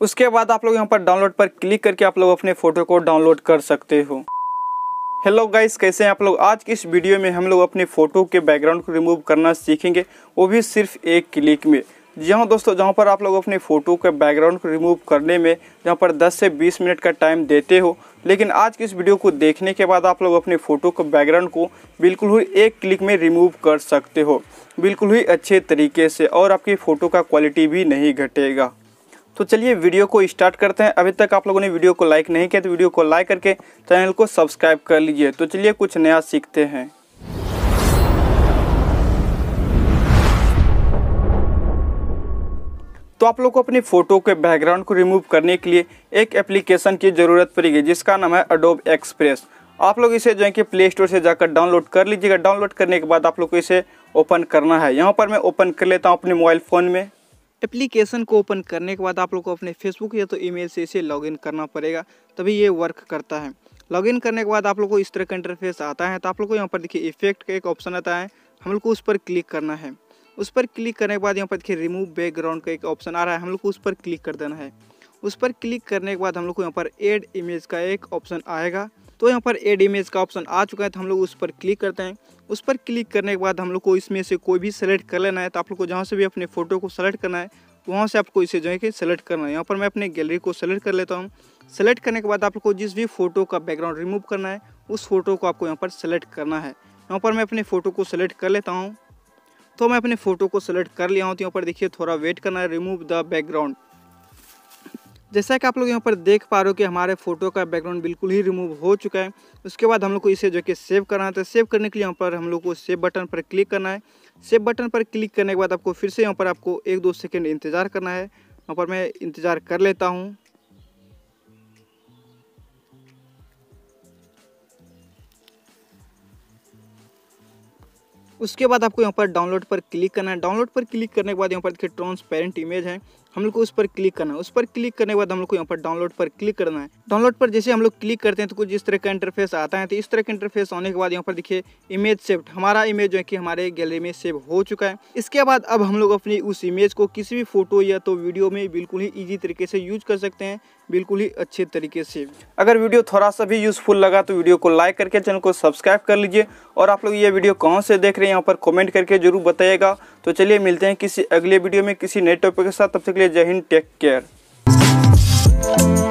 उसके बाद आप लोग यहाँ पर डाउनलोड पर क्लिक करके आप लोग अपने फ़ोटो को डाउनलोड कर सकते हो हेलो गाइस कैसे हैं आप लोग आज की इस वीडियो में हम लोग अपने फ़ोटो के बैकग्राउंड को रिमूव करना सीखेंगे वो भी सिर्फ एक क्लिक में जी हाँ दोस्तों जहाँ पर आप लोग अपने फ़ोटो के बैकग्राउंड को रिमूव करने में जहाँ पर 10 से 20 मिनट का टाइम देते हो लेकिन आज की इस वीडियो को देखने के बाद आप लोग अपने फ़ोटो के बैकग्राउंड को बिल्कुल ही एक क्लिक में रिमूव कर सकते हो बिल्कुल ही अच्छे तरीके से और आपकी फ़ोटो का क्वालिटी भी नहीं घटेगा तो चलिए वीडियो को स्टार्ट करते हैं अभी तक आप लोगों ने वीडियो को लाइक नहीं किया तो वीडियो को लाइक करके चैनल को सब्सक्राइब कर लीजिए तो चलिए कुछ नया सीखते हैं तो आप लोग को अपनी फ़ोटो के बैकग्राउंड को रिमूव करने के लिए एक एप्लीकेशन की ज़रूरत पड़ेगी जिसका नाम है अडोब एक्सप्रेस आप लोग इसे जो है कि प्ले स्टोर से जाकर डाउनलोड कर लीजिएगा डाउनलोड करने के बाद आप लोग को इसे ओपन करना है यहाँ पर मैं ओपन कर लेता हूँ अपने मोबाइल फ़ोन में एप्लीकेशन को ओपन करने के बाद आप लोग को अपने फेसबुक या तो ईमेल से इसे लॉगिन करना पड़ेगा तभी ये वर्क करता है लॉगिन करने के बाद आप लोग को इस तरह का इंटरफेस आता है तो आप लोग को यहाँ पर देखिए इफेक्ट का एक ऑप्शन आता है हम लोग को उस पर क्लिक करना है उस पर क्लिक करने के बाद यहाँ पर देखिए रिमूव बैकग्राउंड का एक ऑप्शन आ रहा है हम लोग को उस पर क्लिक कर देना है उस पर क्लिक करने के बाद हम लोग को यहाँ पर एड इमेज का एक ऑप्शन आएगा तो यहाँ पर एड इमेज का ऑप्शन आ चुका है तो हम लोग उस पर क्लिक करते हैं उस पर क्लिक करने के बाद हम लोग को इसमें से कोई भी सेलेक्ट कर लेना है तो आप लोग को जहाँ से भी अपने फ़ोटो को सेलेक्ट करना है वहाँ से आपको इसे जो है कि सेलेक्ट करना है यहाँ पर मैं अपने गैलरी को सेलेक्ट कर लेता हूँ सेलेक्ट करने के बाद आप लोग को जिस भी फ़ोटो का बैकग्राउंड रिमूव करना है उस फ़ोटो को आपको यहाँ पर सेलेक्ट करना है यहाँ पर मैं अपने फ़ोटो को सेलेक्ट कर लेता हूँ तो मैं अपने फ़ोटो को सेलेक्ट कर लिया हूँ तो यहाँ पर देखिए थोड़ा वेट करना है रिमूव द बैकग्राउंड जैसा कि आप लोग यहाँ पर देख पा रहे हो कि हमारे फोटो का बैकग्राउंड बिल्कुल ही रिमूव हो चुका है उसके बाद हम लोग को इसे जो कि सेव करना है सेव तो करने के लिए यहाँ पर हम लोग को सेव बटन पर क्लिक करना है सेव बटन पर क्लिक करने के बाद आपको फिर से यहाँ पर आपको एक दो सेकेंड इंतज़ार करना है वहाँ पर मैं इंतज़ार कर लेता हूँ उसके बाद आपको यहाँ पर डाउनलोड पर क्लिक करना है डाउनलोड पर क्लिक करने के बाद यहाँ पर देखिए ट्रांसपेरेंट इमेज है हम लोग को उस पर क्लिक करना है उस पर क्लिक करने के बाद हम लोग को यहाँ पर डाउनलोड पर क्लिक करना है डाउनलोड पर जैसे हम लोग क्लिक करते हैं तो कुछ इस तरह का इंटरफेस आता है तो इस तरह का इंटरफेस आने के बाद यहाँ पर देखिए इमेज सेव्ड हमारा इमेज जो है कि हमारे गैलरी में सेव हो चुका है इसके बाद अब हम लोग अपनी उस इमेज को किसी भी फोटो या तो वीडियो में बिल्कुल ही ईजी तरीके से यूज कर सकते हैं बिल्कुल ही अच्छे तरीके से अगर वीडियो थोड़ा सा भी यूजफुल लगा तो वीडियो को लाइक करके चैनल को सब्सक्राइब कर लीजिए और आप लोग ये वीडियो कहाँ से देख रहे हैं यहाँ पर कॉमेंट करके जरूर बताइएगा तो चलिए मिलते हैं किसी अगले वीडियो में किसी नए टॉपिक के साथ तब तक के लिए जय हिंद टेक केयर